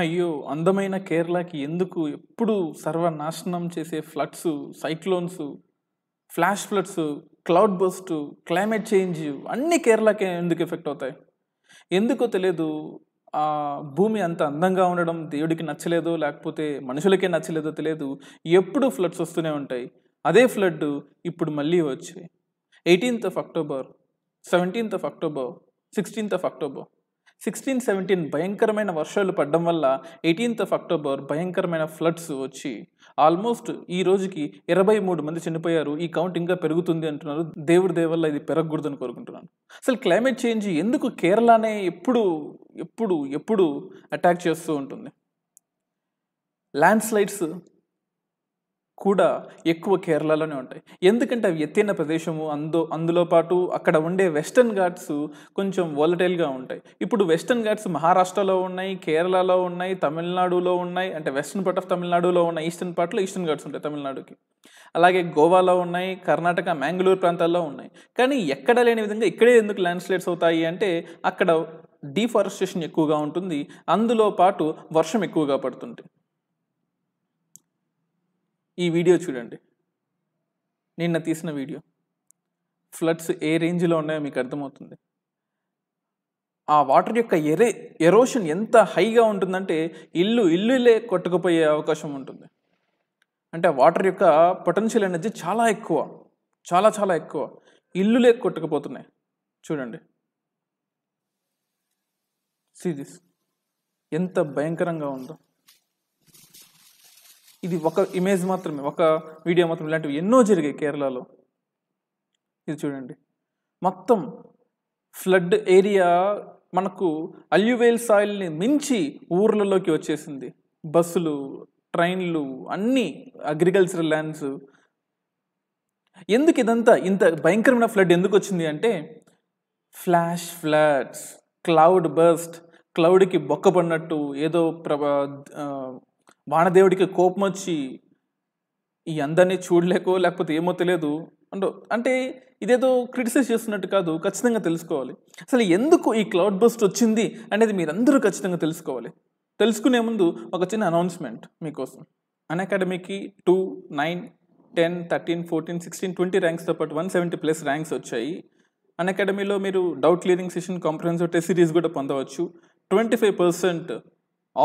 అయ్యో అందమైన కేరళకి ఎందుకు ఎప్పుడు సర్వనాశనం చేసే floods cyclones flash floods cloud burst climate change అన్నీ కేరళకే ఎందుకు ఎఫెక్ట్ అవుతాయి ఎందుకో తెలియదు ఆ భూమి అంత అందంగా ఉండడం దేవుడికి నచ్చలేదో లేకపోతే మనుషులకే నచ్చలేదో తెలియదు ఎప్పుడు ఫ్లడ్స్ వస్తూనే ఉంటాయి అదే ఫ్లడ్ ఇప్పుడు మళ్ళీ వచ్చాయి eighteenth of October seventeenth of October sixteenth of October sixteen seventeen భయంకరమైన వర్షాలు పడడం వల్ల ఎయిటీన్త్ ఆఫ్ అక్టోబర్ భయంకరమైన ఫ్లడ్స్ వచ్చి ఆల్మోస్ట్ ఈ రోజుకి ఇరవై మూడు మంది చనిపోయారు ఈ కౌంట్ ఇంకా పెరుగుతుంది అంటున్నారు దేవుడి దేవల్ల ఇది పెరగకూడదని కోరుకుంటున్నాను అసలు క్లైమేట్ చేంజ్ ఎందుకు కేరళనే ఎప్పుడు ఎప్పుడు ఎప్పుడు అటాక్ చేస్తూ ఉంటుంది ల్యాండ్ స్లైడ్స్ కూడా ఎక్కువ కేరళలోనే ఉంటాయి ఎందుకంటే అవి ఎత్తైన ప్రదేశము అందు అందులో పాటు అక్కడ ఉండే వెస్టర్న్ ఘాట్స్ కొంచెం వాలటైల్గా ఉంటాయి ఇప్పుడు వెస్టర్న్ ఘాట్స్ మహారాష్ట్రలో ఉన్నాయి కేరళలో ఉన్నాయి తమిళనాడులో ఉన్నాయి అంటే వెస్టర్న్ పార్ట్ ఆఫ్ తమిళనాడులో ఉన్నాయి ఈస్టర్న్ పార్ట్లో ఈస్టర్న్ ఘాట్స్ ఉంటాయి తమిళనాడుకి అలాగే గోవాలో ఉన్నాయి కర్ణాటక మ్యాంగళూరు ప్రాంతాల్లో ఉన్నాయి కానీ ఎక్కడ లేని విధంగా ఇక్కడే ఎందుకు ల్యాండ్స్లైడ్స్ అవుతాయి అంటే అక్కడ డిఫారెస్టేషన్ ఎక్కువగా ఉంటుంది అందులో పాటు వర్షం ఎక్కువగా పడుతుంటుంది ఈ వీడియో చూడండి నిన్న తీసిన వీడియో ఫ్లడ్స్ ఏ రేంజ్లో ఉన్నాయో మీకు అర్థమవుతుంది ఆ వాటర్ యొక్క ఎరే ఎరోషన్ ఎంత హైగా ఉంటుందంటే ఇల్లు ఇల్లులే కొట్టుకుపోయే అవకాశం ఉంటుంది అంటే వాటర్ యొక్క పొటెన్షియల్ ఎనర్జీ చాలా ఎక్కువ చాలా చాలా ఎక్కువ ఇల్లులే కొట్టుకుపోతున్నాయి చూడండి సీ దిస్ ఎంత భయంకరంగా ఉందో ఇది ఒక ఇమేజ్ మాత్రమే ఒక వీడియో మాత్రం ఇలాంటివి ఎన్నో జరిగాయి కేరళలో ఇది చూడండి మొత్తం ఫ్లడ్ ఏరియా మనకు అల్యువేల్ సాయిల్ని మించి ఊర్లలోకి వచ్చేసింది బస్సులు ట్రైన్లు అన్నీ అగ్రికల్చర్ ల్యాండ్స్ ఎందుకు ఇదంతా ఇంత భయంకరమైన ఫ్లడ్ ఎందుకు వచ్చింది అంటే ఫ్లాష్ ఫ్లాట్స్ క్లౌడ్ బస్ట్ క్లౌడ్కి పడినట్టు ఏదో ప్ర వానదేవుడికి కోపం వచ్చి ఈ అందరినీ చూడలేకో లేకపోతే ఏమో తెలియదు అంటూ అంటే ఇదేదో క్రిటిసైజ్ చేస్తున్నట్టు కాదు ఖచ్చితంగా తెలుసుకోవాలి అసలు ఎందుకు ఈ క్లౌడ్ బస్ట్ వచ్చింది అనేది మీరందరూ ఖచ్చితంగా తెలుసుకోవాలి తెలుసుకునే ముందు ఒక చిన్న అనౌన్స్మెంట్ మీకోసం అన్ అకాడమీకి two nine ten thirteen fourteen sixteen twenty ర్యాంక్స్తో పాటు వన్ సెవెంటీ ప్లస్ ర్యాంక్స్ వచ్చాయి అన్ అకాడమీలో మీరు doubt clearing session comprehensive test series కూడా పొందవచ్చు twenty five percent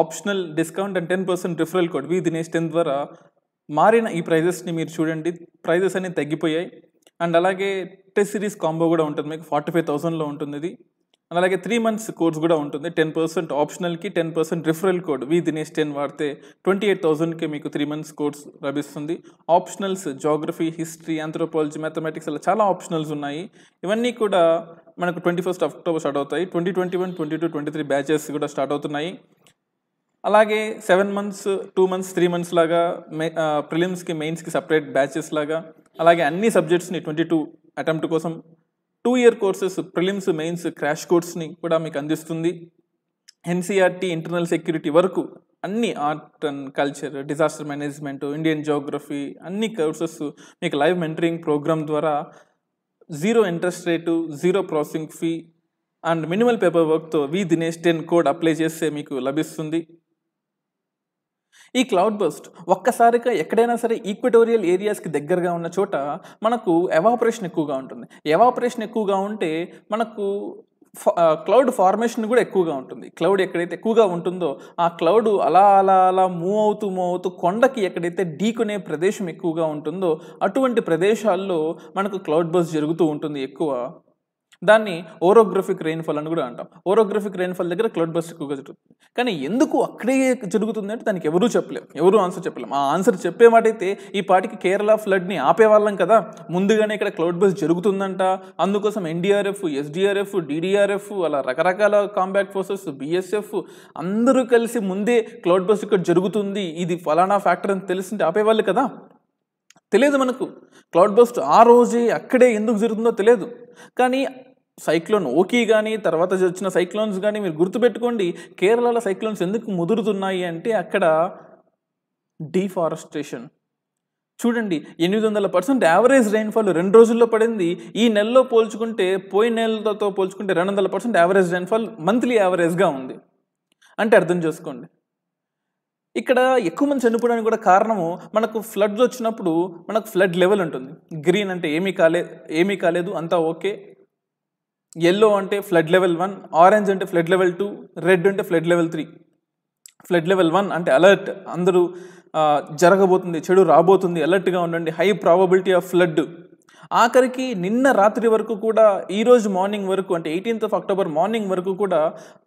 optional discount and ten percent referral code V Dinesh ten ద్వారా మారిన ఈ ప్రైజెస్ని మీరు చూడండి ప్రైజెస్ అనేవి తగ్గిపోయాయి అండ్ అలాగే టెస్ట్ సిరీస్ కాంబో కూడా ఉంటుంది మీకు ఫార్టీ ఫైవ్ థౌసండ్లో ఉంటుంది ఇది అండ్ అలాగే త్రీ మంత్స్ కోర్స్ కూడా ఉంటుంది టెన్ పర్సెంట్ ఆప్షనల్కి ten percent referral code V Dinesh ten వాడితే ట్వంటీ ఎయిట్ థౌసండ్కి మీకు త్రీ మంత్స్ కోర్స్ లభిస్తుంది optionals geography history anthropology mathematics అలా చాలా ఆప్షనల్స్ ఉన్నాయి ఇవన్నీ కూడా మనకు ట్వంటీ ఫస్ట్ అక్టోబర్ స్టార్ట్ అవుతాయి twenty twenty one twenty two twenty three batches కూడా స్టార్ట్ అవుతున్నాయి అలాగే seven months two months three months లాగా మే ప్రిలిమ్స్కి మెయిన్స్కి సపరేట్ బ్యాచెస్ లాగా అలాగే అన్ని సబ్జెక్ట్స్ని ట్వంటీ టూ అటెంప్ట్ కోసం two year courses prelims mains crash కోర్స్ని కూడా మీకు అందిస్తుంది ఎన్సీఆర్టీ ఇంటర్నల్ సెక్యూరిటీ వరకు అన్ని art and culture disaster management Indian geography అన్ని కోర్సెస్ మీకు లైవ్ మెంటరింగ్ ప్రోగ్రామ్ ద్వారా zero interest rate zero processing fee and minimal paper వర్క్తో V Dinesh ten code apply చేస్తే మీకు లభిస్తుంది ఈ క్లౌడ్ బస్ట్ ఒక్కసారిగా ఎక్కడైనా సరే ఈక్వటోరియల్ ఏరియాస్కి దగ్గరగా ఉన్న చోట మనకు ఎవాపరేషన్ ఎక్కువగా ఉంటుంది ఎవాపరేషన్ ఎక్కువగా ఉంటే మనకు క్లౌడ్ ఫార్మేషన్ కూడా ఎక్కువగా ఉంటుంది క్లౌడ్ ఎక్కడైతే ఎక్కువగా ఉంటుందో ఆ క్లౌడ్ అలా అలా అలా మూవ్ అవుతూ మూవ్ అవుతూ కొండకి ఎక్కడైతే ఢీకొనే ప్రదేశం ఎక్కువగా ఉంటుందో అటువంటి ప్రదేశాల్లో మనకు క్లౌడ్ బస్ జరుగుతూ ఉంటుంది ఎక్కువ దాన్ని ఓరోగ్రఫిక్ రెయిన్ఫాల్ అని కూడా అంటాం ఓరోగ్రఫిక్ రెయిన్ఫాల్ దగ్గర క్లౌడ్ బస్ట్ ఎక్కువగా జరుగుతుంది కానీ ఎందుకు అక్కడే జరుగుతుంది అంటే దానికి ఎవరూ చెప్పలేము ఎవరు ఆన్సర్ చెప్పలేము ఆ ఆన్సర్ చెప్పే మాట అయితే ఈ పాటికి కేరళ ఫ్లడ్ని ఆపేవాళ్ళం కదా ముందుగానే ఇక్కడ క్లౌడ్ బస్ట్ జరుగుతుందంట అందుకోసం ఎన్డీఆర్ఎఫ్ ఎస్డీఆర్ఎఫ్ డిడిఆర్ఎఫ్ అలా రకరకాల కాంబాక్ట్ ఫోర్సెస్ బిఎస్ఎఫ్ అందరూ కలిసి ముందే క్లౌడ్ బస్ట్ ఇక్కడ జరుగుతుంది ఇది ఫలానా ఫ్యాక్టర్ అని తెలిసింటే ఆపేవాళ్ళు కదా తెలియదు మనకు క్లౌడ్ బస్ట్ ఆ రోజే అక్కడే ఎందుకు జరుగుతుందో తెలియదు కానీ సైక్లోన్ ఓకే కానీ తర్వాత వచ్చిన సైక్లోన్స్ కానీ మీరు గుర్తుపెట్టుకోండి కేరళలో సైక్లోన్స్ ఎందుకు ముదురుతున్నాయి అంటే అక్కడ డీఫారెస్టేషన్ చూడండి ఎనిమిది వందల పర్సెంట్ యావరేజ్ రైన్ఫాల్ రెండు రోజుల్లో పడింది ఈ నెలలో పోల్చుకుంటే పోయిన నెలతో పోల్చుకుంటే రెండు వందల పర్సెంట్ యావరేజ్ రైన్ఫాల్ మంత్లీ యావరేజ్గా ఉంది అంటే అర్థం చేసుకోండి ఇక్కడ ఎక్కువ మంది చనిపోవడానికి కూడా కారణము మనకు ఫ్లడ్స్ వచ్చినప్పుడు మనకు ఫ్లడ్ లెవెల్ ఉంటుంది గ్రీన్ అంటే ఏమీ కాలే ఏమీ కాలేదు అంతా ఓకే ఎల్లో అంటే ఫ్లడ్ లెవెల్ వన్ ఆరెంజ్ అంటే ఫ్లడ్ లెవెల్ టూ రెడ్ అంటే flood level three flood level one అంటే అలర్ట్ అందరూ జరగబోతుంది చెడు రాబోతుంది అలర్ట్గా ఉండండి హై ప్రాబబిలిటీ ఆఫ్ ఫ్లడ్ ఆఖరికి నిన్న రాత్రి వరకు కూడా ఈరోజు మార్నింగ్ వరకు అంటే ఎయిటీన్త్ ఆఫ్ అక్టోబర్ మార్నింగ్ వరకు కూడా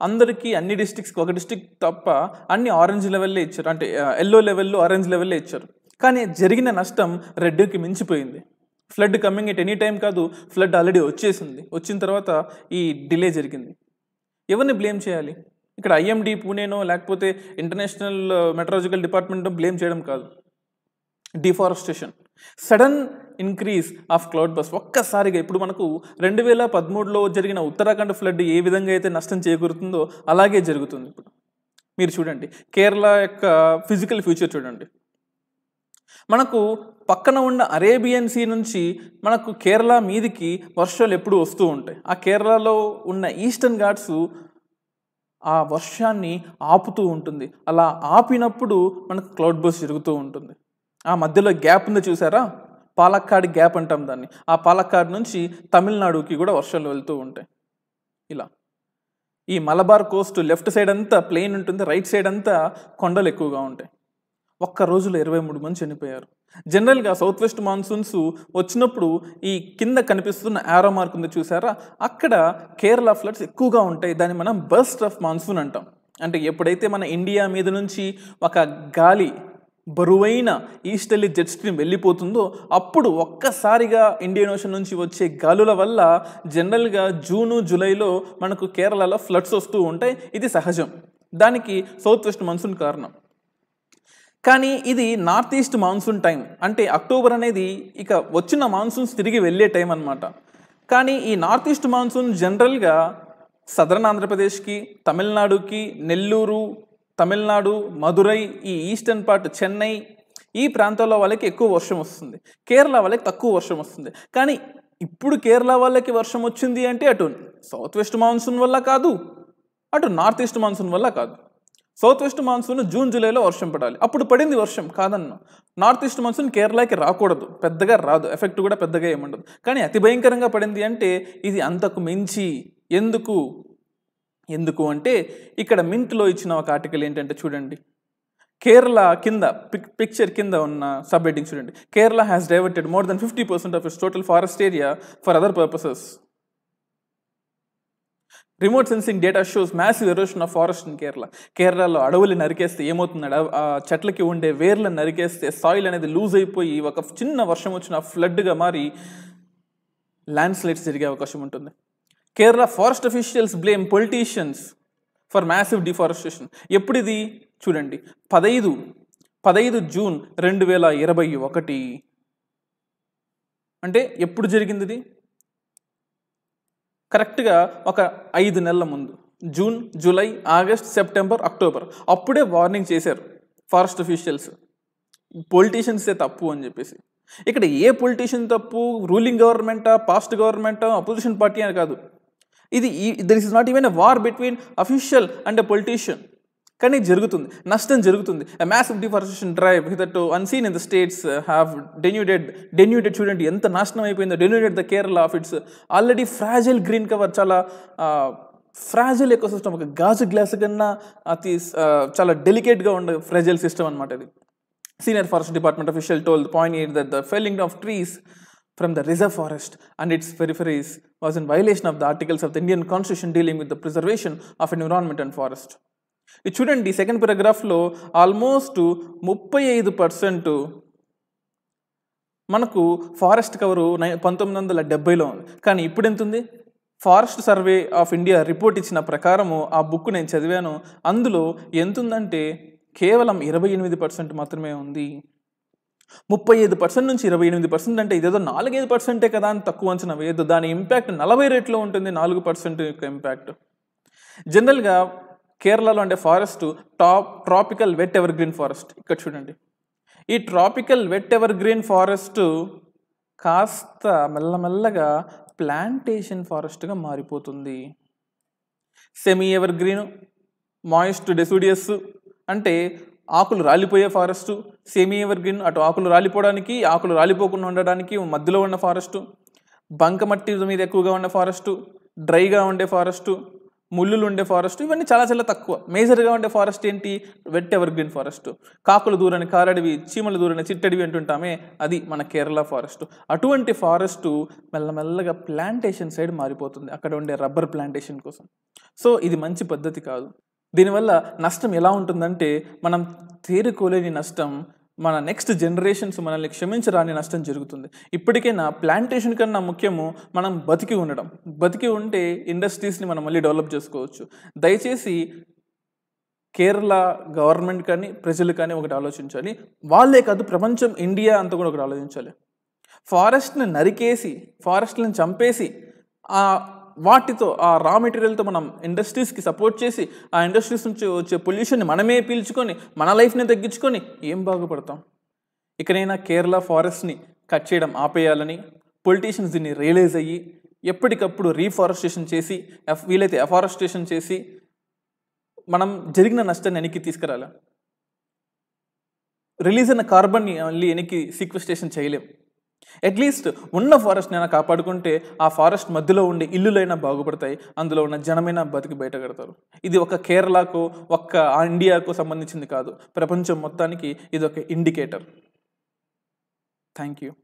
అందరికీ అన్ని డిస్టిక్స్కి ఒక డిస్టిక్ తప్ప అన్ని ఆరెంజ్ లెవెల్లే ఇచ్చారు అంటే ఎల్లో లెవెల్లో ఆరెంజ్ లెవెల్లే ఇచ్చారు కానీ జరిగిన నష్టం రెడ్కి మించిపోయింది flood coming at any time కాదు ఫ్లడ్ ఆల్రెడీ వచ్చేసింది వచ్చిన తర్వాత ఈ డిలే జరిగింది ఎవరిని బ్లేమ్ చేయాలి ఇక్కడ ఐఎండి పూణేనో లేకపోతే ఇంటర్నేషనల్ మెట్రాలజికల్ డిపార్ట్మెంటో బ్లేమ్ చేయడం కాదు deforestation sudden increase of cloud burst ఒక్కసారిగా ఇప్పుడు మనకు రెండు వేల పదమూడులో జరిగిన ఉత్తరాఖండ్ ఫ్లడ్ ఏ విధంగా అయితే నష్టం చేకూరుతుందో అలాగే జరుగుతుంది ఇప్పుడు మీరు చూడండి కేరళ యొక్క ఫిజికల్ ఫ్యూచర్ చూడండి మనకు పక్కన ఉన్న అరేబియన్ సీ నుంచి మనకు కేరళ మీదికి వర్షాలు ఎప్పుడు వస్తూ ఉంటాయి ఆ కేరళలో ఉన్న ఈస్టర్న్ ఘాట్స్ ఆ వర్షాన్ని ఆపుతూ ఉంటుంది అలా ఆపినప్పుడు మనకు క్లౌడ్ బస్ జరుగుతూ ఉంటుంది ఆ మధ్యలో గ్యాప్ ఉంది చూసారా పాలక్కాడ్ గ్యాప్ అంటాం దాన్ని ఆ పాలక్కాడ్ నుంచి తమిళనాడుకి కూడా వర్షాలు వెళ్తూ ఉంటాయి ఇలా ఈ మలబార్ కోస్ట్ లెఫ్ట్ సైడ్ అంతా ప్లెయిన్ ఉంటుంది రైట్ సైడ్ అంతా కొండలు ఎక్కువగా ఉంటాయి ఒక్క రోజులో ఇరవై మూడు మంది చనిపోయారు జనరల్గా సౌత్ వెస్ట్ మాన్సూన్స్ వచ్చినప్పుడు ఈ కింద కనిపిస్తున్న ఆరో మార్క్ ఉంది చూసారా అక్కడ కేరళ ఫ్లడ్స్ ఎక్కువగా ఉంటాయి దాన్ని మనం బస్ట్ ఆఫ్ మాన్సూన్ అంటాం అంటే ఎప్పుడైతే మన ఇండియా మీద నుంచి ఒక గాలి బరువైన ఈస్టర్లీ జెట్ స్ట్రీమ్ వెళ్ళిపోతుందో అప్పుడు ఒక్కసారిగా ఇండియన్ ఓషన్ నుంచి వచ్చే గాలుల వల్ల జనరల్గా జూను జూలైలో మనకు కేరళలో ఫ్లడ్స్ వస్తూ ఉంటాయి ఇది సహజం దానికి సౌత్ వెస్ట్ మాన్సూన్ కారణం కానీ ఇది నార్త్ ఈస్ట్ మాన్సూన్ టైం అంటే అక్టోబర్ అనేది ఇక వచ్చిన మాన్సూన్స్ తిరిగి వెళ్ళే టైం అనమాట కానీ ఈ నార్త్ ఈస్ట్ మాన్సూన్ జనరల్గా సదరన్ ఆంధ్రప్రదేశ్కి తమిళనాడుకి నెల్లూరు తమిళనాడు మదురై ఈ ఈస్టర్న్ పార్ట్ చెన్నై ఈ ప్రాంతాల్లో వాళ్ళకి ఎక్కువ వర్షం వస్తుంది కేరళ వాళ్ళకి తక్కువ వర్షం వస్తుంది కానీ ఇప్పుడు కేరళ వాళ్ళకి వర్షం వచ్చింది అంటే అటు సౌత్ వెస్ట్ మాన్సూన్ వల్ల కాదు అటు నార్త్ ఈస్ట్ మాన్సూన్ వల్ల కాదు సౌత్ వెస్ట్ మాన్సూన్ జూన్ జూలైలో వర్షం పడాలి అప్పుడు పడింది వర్షం కాదన్న నార్త్ ఈస్ట్ మాన్సూన్ కేరళకి రాకూడదు పెద్దగా రాదు ఎఫెక్ట్ కూడా పెద్దగా ఏముండదు కానీ అతి భయంకరంగా పడింది అంటే ఇది అంతకు మించి ఎందుకు ఎందుకు అంటే ఇక్కడ మింట్లో ఇచ్చిన ఒక ఆర్టికల్ ఏంటంటే చూడండి కేరళ కింద పిక్ పిక్చర్ కింద ఉన్న సబ్ హెడ్డింగ్ చూడండి Kerala has diverted more than fifty percent of its total forest area for other purposes remote sensing data shows massive erosion of forest in Kerala కేరళలో అడవులు నరికేస్తే ఏమవుతుంది ఆ చెట్లకి ఉండే వేర్లను నరికేస్తే సాయిల్ అనేది లూజ్ అయిపోయి ఒక చిన్న వర్షం వచ్చిన ఫ్లడ్గా మారి ల్యాండ్ స్లైడ్స్ జరిగే అవకాశం ఉంటుంది Kerala forest officials blame politicians for massive deforestation ఎప్పుడు ఇది చూడండి పదైదు పదైదు జూన్ రెండు వేల ఇరవై ఒకటి అంటే ఎప్పుడు జరిగింది ఇది కరెక్ట్గా ఒక ఐదు నెలల ముందు June July August September October అప్పుడే వార్నింగ్ చేశారు ఫారెస్ట్ అఫీషియల్స్ పొలిటీషియన్సే తప్పు అని చెప్పేసి ఇక్కడ ఏ పొలిటీషియన్ తప్పు రూలింగ్ గవర్నమెంటా పాస్ట్ గవర్నమెంటా అపోజిషన్ పార్టీ అని కాదు ఇది there is not even a war between official and a politician కానీ జరుగుతుంది నష్టం జరుగుతుంది మ్యాసివ్ డిఫారెస్టేషన్ డ్రైవ్ హిదట్ unseen in the states have denuded denuded చూడండి ఎంత నాశనం అయిపోయిందో denuded the Kerala of its already fragile green cover చాలా ఫ్రాజిల్ ఎక్కువ సిస్టమ్ ఒక గాజు గ్లాస్ కన్నా అతి uh, చాలా డెలికేట్గా ఉండే ఫ్రాజిల్ సిస్టమ్ అనమాట ఇది senior forest department official told point eight that the felling of trees from the reserve forest and its peripheries was in violation of the articles of the Indian constitution dealing with the preservation of environment and forest చూడండి second పారాగ్రాఫ్లో almost ముప్పై ఐదు percent మనకు forest cover నై పంతొమ్మిది వందల డెబ్బైలో ఉంది కానీ ఇప్పుడు ఎంత ఉంది forest survey of India report ఇచ్చిన ప్రకారము ఆ బుక్ నేను చదివాను అందులో ఎంతుందంటే కేవలం ఇరవై ఎనిమిది పర్సెంట్ మాత్రమే ఉంది ముప్పై ఐదు పర్సెంట్ నుంచి ఇరవై ఎనిమిది పర్సెంట్ అంటే ఇదేదో నాలుగైదు పర్సెంటే కదా అని తక్కువ అంచనా వేయద్దు దాని ఇంపాక్ట్ నలభై రేట్లో ఉంటుంది నాలుగు పర్సెంట్ యొక్క ఇంపాక్ట్ జనరల్గా కేరళలో ఉండే forest top tropical wet evergreen forest ఇక్కడ చూడండి ఈ tropical wet evergreen forest కాస్త మెల్లమెల్లగా ప్లాంటేషన్ ఫారెస్ట్గా మారిపోతుంది semi evergreen moist deciduous అంటే ఆకులు రాలిపోయే ఫారెస్ట్ సెమీ ఎవర్ గ్రీన్ అటు ఆకులు రాలిపోవడానికి ఆకులు రాలిపోకుండా ఉండడానికి మధ్యలో ఉన్న ఫారెస్ట్ బంకమట్టి మీద ఎక్కువగా ఉన్న ఫారెస్ట్ డ్రైగా ఉండే ఫారెస్టు ముళ్ళులు ఉండే ఫారెస్ట్ ఇవన్నీ చాలా చాలా తక్కువ మేజర్గా ఉండే ఫారెస్ట్ ఏంటి వెట్ ఎవర్ గ్రీన్ ఫారెస్ట్ కాకులు దూరని కారడివి చీమలు దూరని చిట్టడివి అంటుంటామే అది మన కేరళ ఫారెస్ట్ అటువంటి ఫారెస్ట్ మెల్లమెల్లగా ప్లాంటేషన్ సైడ్ మారిపోతుంది అక్కడ ఉండే రబ్బర్ ప్లాంటేషన్ కోసం సో ఇది మంచి పద్ధతి కాదు దీనివల్ల నష్టం ఎలా ఉంటుందంటే మనం తేరుకోలేని నష్టం మన నెక్స్ట్ జనరేషన్స్ మనల్ని క్షమించరాని నష్టం జరుగుతుంది ఇప్పటికే నా ప్లాంటేషన్ కన్నా ముఖ్యము మనం బతికి ఉండడం బతికి ఉంటే ఇండస్ట్రీస్ని మనం మళ్ళీ డెవలప్ చేసుకోవచ్చు దయచేసి కేరళ గవర్నమెంట్ కానీ ప్రజలు కానీ ఒకటి ఆలోచించాలి వాళ్ళే కాదు ప్రపంచం ఇండియా అంతా కూడా ఒకటి ఆలోచించాలి ఫారెస్ట్ని నరికేసి ఫారెస్ట్లను చంపేసి ఆ వాటితో ఆ రా మెటీరియల్తో మనం ఇండస్ట్రీస్కి సపోర్ట్ చేసి ఆ ఇండస్ట్రీస్ నుంచి వచ్చే పొల్యూషన్ని మనమే పీల్చుకొని మన లైఫ్ని తగ్గించుకొని ఏం బాగుపడతాం ఇకనైనా కేరళ ఫారెస్ట్ని కట్ చేయడం ఆపేయాలని పొలిటీషియన్స్ దీన్ని రియలైజ్ అయ్యి ఎప్పటికప్పుడు రీఫారెస్టేషన్ చేసి ఎఫ్ వీలైతే అఫారెస్టేషన్ చేసి మనం జరిగిన నష్టాన్ని వెనక్కి తీసుకురాలి రిలీజ్ అయిన కార్బన్ని మళ్ళీ వెనక్కి సీక్వెస్టేషన్ చేయలేం అట్లీస్ట్ ఉన్న ఫారెస్ట్ అయినా కాపాడుకుంటే ఆ ఫారెస్ట్ మధ్యలో ఉండే ఇల్లులైనా బాగుపడతాయి అందులో ఉన్న జనమైనా బతికి బయటపడతారు ఇది ఒక కేరళకు ఒక్క ఇండియాకు సంబంధించింది కాదు ప్రపంచం మొత్తానికి ఇది ఒక ఇండికేటర్ థ్యాంక్ యూ